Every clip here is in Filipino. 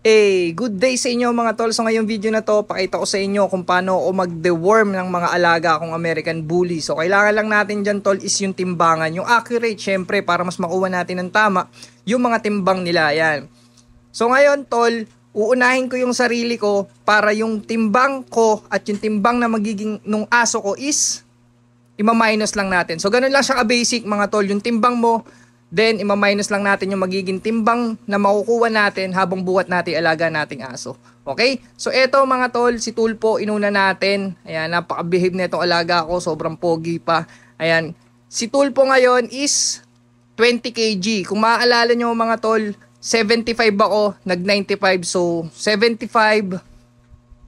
Hey, eh, good day sa inyo mga tol. So ngayong video na to, pakita ko sa inyo kung paano o mag-deworm ng mga alaga kong American Bully. So kailangan lang natin dyan tol is yung timbangan. Yung accurate syempre para mas makuha natin ng tama yung mga timbang nila. Yan. So ngayon tol, uunahin ko yung sarili ko para yung timbang ko at yung timbang na magiging nung aso ko is ima-minus lang natin. So ganun lang siya ka-basic mga tol. Yung timbang mo Then, ima-minus lang natin yung magiging timbang na makukuha natin habang buhat natin alaga nating aso. Okay? So, eto mga tol, si Tulpo, inuna natin. Ayan, napaka-behave na itong alaga ko. Sobrang pogi pa. Ayan. Si Tulpo ngayon is 20 kg. Kung maaalala nyo mga tol, 75 ako, nag-95. So, 75,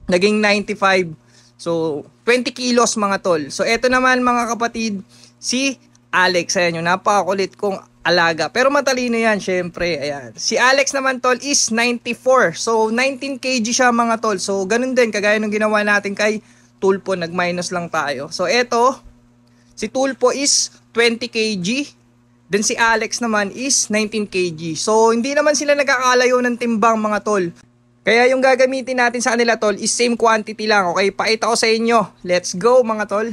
naging 95. So, 20 kilos mga tol. So, eto naman mga kapatid, si Alex. Ayan yung napakakulit kong alaga. Pero matalino yan, syempre. Ayan. Si Alex naman, tol, is 94. So, 19 kg siya, mga tol. So, ganun din, kagaya nung ginawa natin kay Tulpo, nag-minus lang tayo. So, eto, si Tulpo is 20 kg. Then, si Alex naman is 19 kg. So, hindi naman sila nagkakalayo ng timbang, mga tol. Kaya yung gagamitin natin sa kanila, tol, is same quantity lang, okay? Paita ko sa inyo. Let's go, mga tol.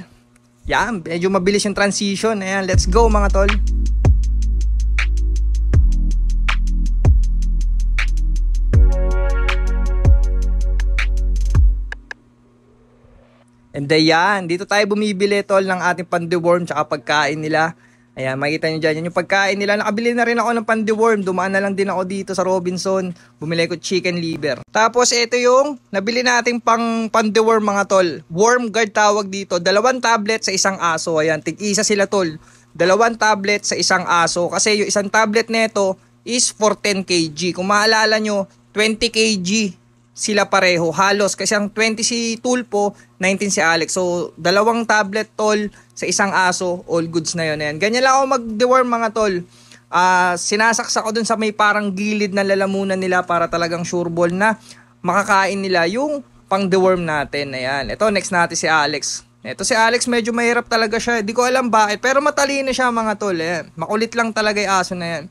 Yeah, medyo mabilis yung transition. Ayan, let's go mga tol. And yan, dito tayo bumibili tol ng ating pandeworm tsaka pagkain nila. Ayan, makita nyo dyan. Yan yung pagkain nila. Nakabili na rin ako ng pandeworm. Dumaan na lang din ako dito sa Robinson. Bumili ko chicken liver. Tapos ito yung nabili nating pang pandeworm mga tol. Worm guard tawag dito. Dalawang tablet sa isang aso. Ayan, tig-isa sila tol. Dalawang tablet sa isang aso. Kasi yung isang tablet nito is for 10 kg. Kung maalala nyo, 20 kg sila pareho halos kasi ang 20 si Tulpo, 19 si Alex. So dalawang tablet tol sa isang aso, all goods na 'yon. Ayan. Ganyan lang ako mag-deworm mga tol. Uh, sinasaksak ko dun sa may parang gilid na lalamunan nila para talagang sure ball na makakain nila yung pang deworm natin. Ayan. Ito next natin si Alex. Ito si Alex medyo mahirap talaga siya. Di ko alam bakit. Pero matalino siya mga tol. Ayan. Makulit lang talaga yung aso na yan.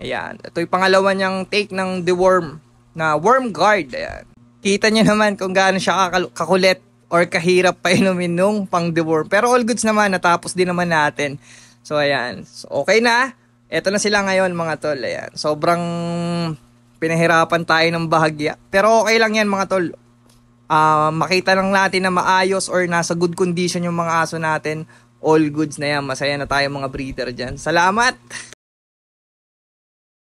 Ayan. Ito yung pangalawa niyang take ng deworm Na Worm Guard. Ayan. Kita nyo naman kung gaano siya kakulit or kahirap pa inumin nung pang deworm. Pero all goods naman, natapos din naman natin. So, ayan. So, okay na. Ito na sila ngayon, mga tol. Ayan. Sobrang pinahirapan tayo ng bahagya. Pero okay lang yan, mga tol. Uh, makita lang natin na maayos or nasa good condition yung mga aso natin. All goods na yan. Masaya na tayo mga breeder dyan. Salamat!